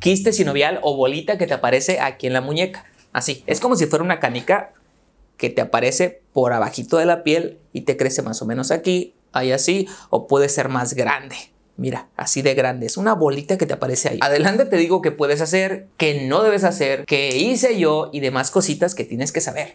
Quiste sinovial o bolita que te aparece aquí en la muñeca. Así, es como si fuera una canica que te aparece por abajito de la piel y te crece más o menos aquí, ahí así, o puede ser más grande. Mira, así de grande, es una bolita que te aparece ahí. Adelante te digo qué puedes hacer, qué no debes hacer, qué hice yo y demás cositas que tienes que saber.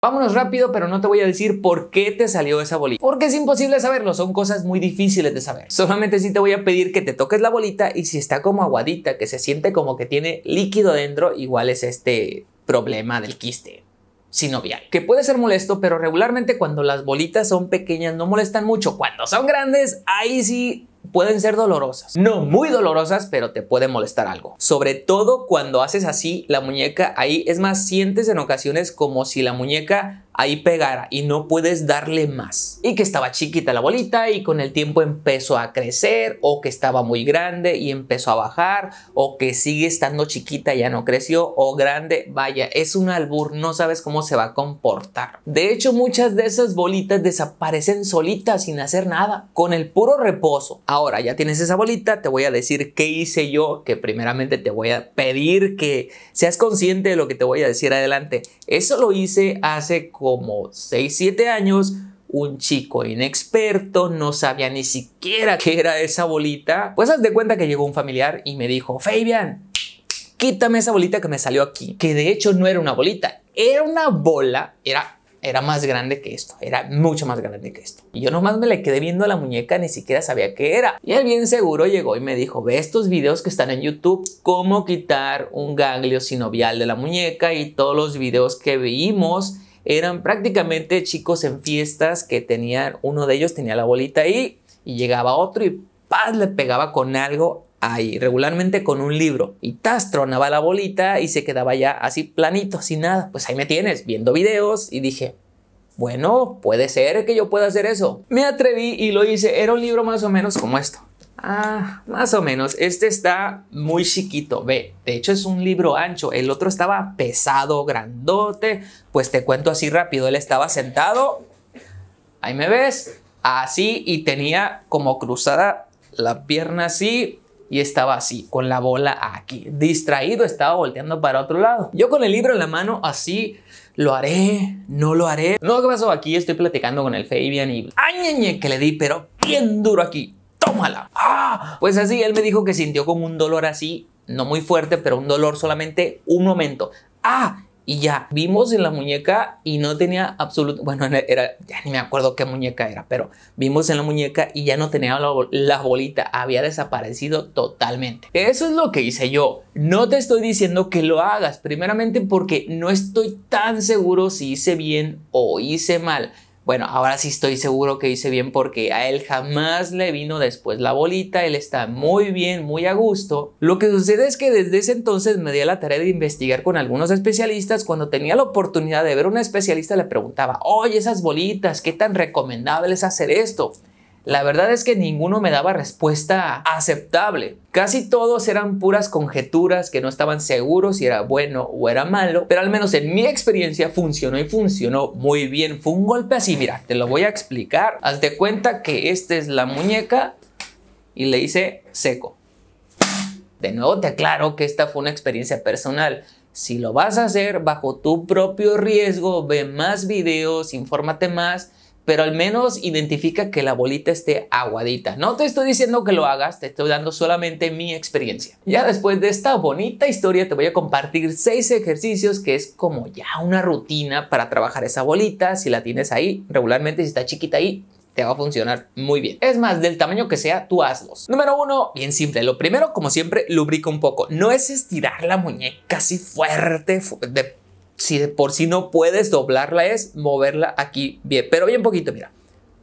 Vámonos rápido, pero no te voy a decir por qué te salió esa bolita. Porque es imposible saberlo, son cosas muy difíciles de saber. Solamente sí te voy a pedir que te toques la bolita y si está como aguadita, que se siente como que tiene líquido dentro, igual es este problema del quiste sinovial, que puede ser molesto, pero regularmente cuando las bolitas son pequeñas no molestan mucho. Cuando son grandes, ahí sí pueden ser dolorosas. No muy dolorosas, pero te puede molestar algo. Sobre todo cuando haces así la muñeca ahí. Es más, sientes en ocasiones como si la muñeca ahí pegara y no puedes darle más. Y que estaba chiquita la bolita y con el tiempo empezó a crecer o que estaba muy grande y empezó a bajar o que sigue estando chiquita ya no creció o grande. Vaya, es un albur, no sabes cómo se va a comportar. De hecho, muchas de esas bolitas desaparecen solitas sin hacer nada, con el puro reposo. Ahora, ya tienes esa bolita, te voy a decir qué hice yo, que primeramente te voy a pedir que seas consciente de lo que te voy a decir adelante. Eso lo hice hace como 6, 7 años. Un chico inexperto, no sabía ni siquiera qué era esa bolita. Pues haz de cuenta que llegó un familiar y me dijo, Fabian, quítame esa bolita que me salió aquí. Que de hecho no era una bolita, era una bola, era era más grande que esto, era mucho más grande que esto. Y yo nomás me le quedé viendo a la muñeca, ni siquiera sabía qué era. Y él bien seguro llegó y me dijo, ve estos videos que están en YouTube, cómo quitar un ganglio sinovial de la muñeca y todos los videos que vimos eran prácticamente chicos en fiestas que tenían, uno de ellos tenía la bolita ahí y llegaba otro y paz le pegaba con algo ahí, regularmente con un libro. Y tas, tronaba la bolita y se quedaba ya así planito, sin nada. Pues ahí me tienes, viendo videos y dije, bueno, puede ser que yo pueda hacer eso. Me atreví y lo hice. Era un libro más o menos como esto. Ah, más o menos. Este está muy chiquito, ve. De hecho es un libro ancho. El otro estaba pesado, grandote. Pues te cuento así rápido. Él estaba sentado. Ahí me ves. Así y tenía como cruzada la pierna así y estaba así, con la bola aquí. Distraído estaba volteando para otro lado. Yo con el libro en la mano así, lo haré, no lo haré. No, ¿qué pasó? Aquí estoy platicando con el Fabian y añeñe que le di, pero bien duro aquí. ¡Tómala! ¡Ah! Pues así, él me dijo que sintió como un dolor así, no muy fuerte, pero un dolor solamente un momento. ¡Ah! Y ya vimos en la muñeca y no tenía absoluto, bueno, era, ya ni me acuerdo qué muñeca era, pero vimos en la muñeca y ya no tenía la, la bolita, había desaparecido totalmente. Eso es lo que hice yo. No te estoy diciendo que lo hagas, primeramente porque no estoy tan seguro si hice bien o hice mal. Bueno, ahora sí estoy seguro que hice bien porque a él jamás le vino después la bolita, él está muy bien, muy a gusto. Lo que sucede es que desde ese entonces me di a la tarea de investigar con algunos especialistas. Cuando tenía la oportunidad de ver a un especialista le preguntaba, oye, esas bolitas, ¿qué tan recomendable es hacer esto? La verdad es que ninguno me daba respuesta aceptable. Casi todos eran puras conjeturas que no estaban seguros si era bueno o era malo, pero al menos en mi experiencia funcionó y funcionó muy bien. Fue un golpe así, mira, te lo voy a explicar. Hazte cuenta que esta es la muñeca y le hice seco. De nuevo te aclaro que esta fue una experiencia personal. Si lo vas a hacer bajo tu propio riesgo, ve más videos, infórmate más pero al menos identifica que la bolita esté aguadita. No te estoy diciendo que lo hagas, te estoy dando solamente mi experiencia. Ya después de esta bonita historia te voy a compartir seis ejercicios que es como ya una rutina para trabajar esa bolita. Si la tienes ahí, regularmente si está chiquita ahí, te va a funcionar muy bien. Es más, del tamaño que sea, tú hazlos. Número uno, bien simple. Lo primero, como siempre, lubrica un poco. No es estirar la muñeca así fuerte de si de por si no puedes doblarla es moverla aquí bien, pero bien poquito, mira.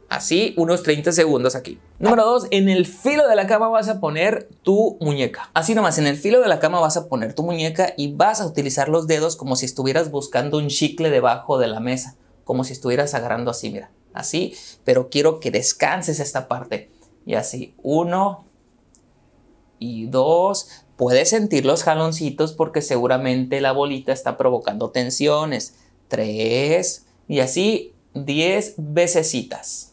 Así, unos 30 segundos aquí. Número 2, en el filo de la cama vas a poner tu muñeca. Así nomás, en el filo de la cama vas a poner tu muñeca y vas a utilizar los dedos como si estuvieras buscando un chicle debajo de la mesa, como si estuvieras agarrando así, mira, así, pero quiero que descanses esta parte. Y así, uno y dos, Puedes sentir los jaloncitos porque seguramente la bolita está provocando tensiones. Tres y así diez vecesitas.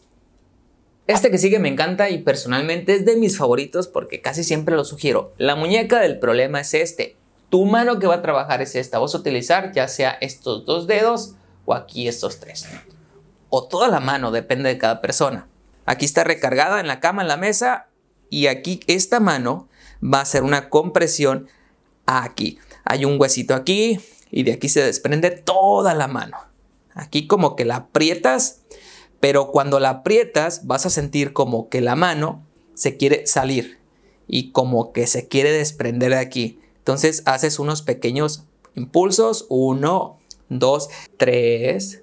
Este que sigue me encanta y personalmente es de mis favoritos porque casi siempre lo sugiero. La muñeca del problema es este. Tu mano que va a trabajar es esta. Vas a utilizar ya sea estos dos dedos o aquí estos tres. O toda la mano, depende de cada persona. Aquí está recargada en la cama, en la mesa. Y aquí esta mano va a ser una compresión aquí. Hay un huesito aquí y de aquí se desprende toda la mano. Aquí como que la aprietas, pero cuando la aprietas vas a sentir como que la mano se quiere salir y como que se quiere desprender de aquí. Entonces haces unos pequeños impulsos. Uno, dos, tres,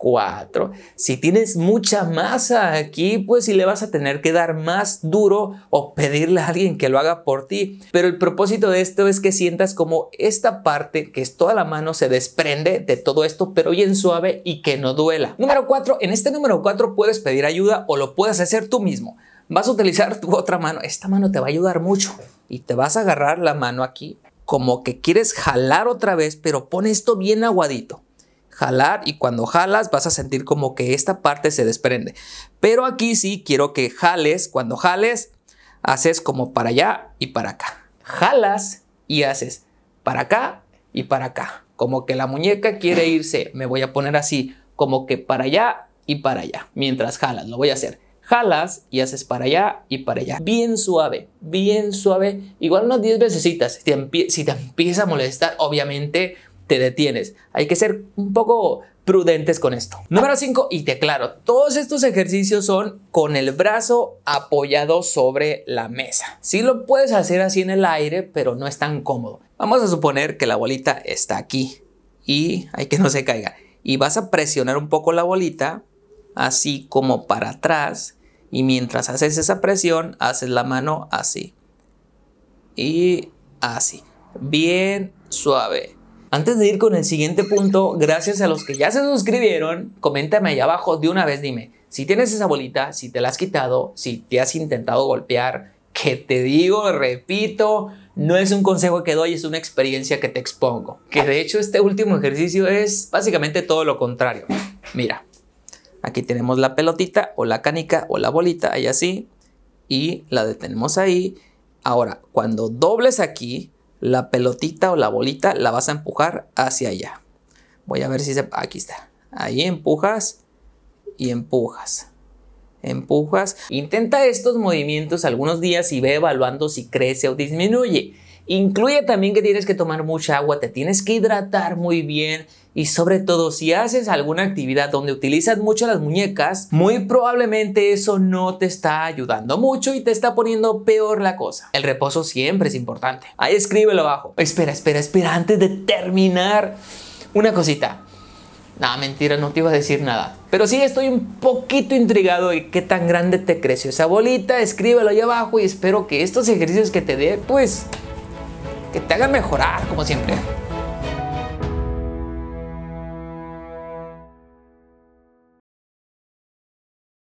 4. Si tienes mucha masa aquí, pues si le vas a tener que dar más duro o pedirle a alguien que lo haga por ti. Pero el propósito de esto es que sientas como esta parte, que es toda la mano, se desprende de todo esto, pero bien suave y que no duela. Número 4. En este número 4 puedes pedir ayuda o lo puedes hacer tú mismo. Vas a utilizar tu otra mano. Esta mano te va a ayudar mucho y te vas a agarrar la mano aquí como que quieres jalar otra vez, pero pon esto bien aguadito jalar y cuando jalas vas a sentir como que esta parte se desprende. Pero aquí sí quiero que jales, cuando jales, haces como para allá y para acá. Jalas y haces para acá y para acá. Como que la muñeca quiere irse, me voy a poner así, como que para allá y para allá. Mientras jalas, lo voy a hacer jalas y haces para allá y para allá. Bien suave, bien suave. Igual unas 10 vecesitas. Si te, si te empieza a molestar, obviamente te detienes. Hay que ser un poco prudentes con esto. Número 5, y te aclaro, todos estos ejercicios son con el brazo apoyado sobre la mesa. Sí lo puedes hacer así en el aire, pero no es tan cómodo. Vamos a suponer que la bolita está aquí y hay que no se caiga. Y vas a presionar un poco la bolita, así como para atrás. Y mientras haces esa presión, haces la mano así. Y así. Bien suave. Antes de ir con el siguiente punto, gracias a los que ya se suscribieron, coméntame ahí abajo de una vez, dime, si tienes esa bolita, si te la has quitado, si te has intentado golpear, que te digo, repito, no es un consejo que doy, es una experiencia que te expongo. Que de hecho este último ejercicio es básicamente todo lo contrario. Mira, aquí tenemos la pelotita o la canica o la bolita, ahí así, y la detenemos ahí. Ahora, cuando dobles aquí, la pelotita o la bolita la vas a empujar hacia allá. Voy a ver si se... Aquí está. Ahí empujas y empujas. Empujas. Intenta estos movimientos algunos días y ve evaluando si crece o disminuye. Incluye también que tienes que tomar mucha agua, te tienes que hidratar muy bien, y sobre todo, si haces alguna actividad donde utilizas mucho las muñecas, muy probablemente eso no te está ayudando mucho y te está poniendo peor la cosa. El reposo siempre es importante. Ahí escríbelo abajo. Espera, espera, espera, antes de terminar, una cosita. No, mentira, no te iba a decir nada. Pero sí estoy un poquito intrigado de qué tan grande te creció esa bolita. Escríbelo ahí abajo y espero que estos ejercicios que te dé, pues, que te hagan mejorar, como siempre.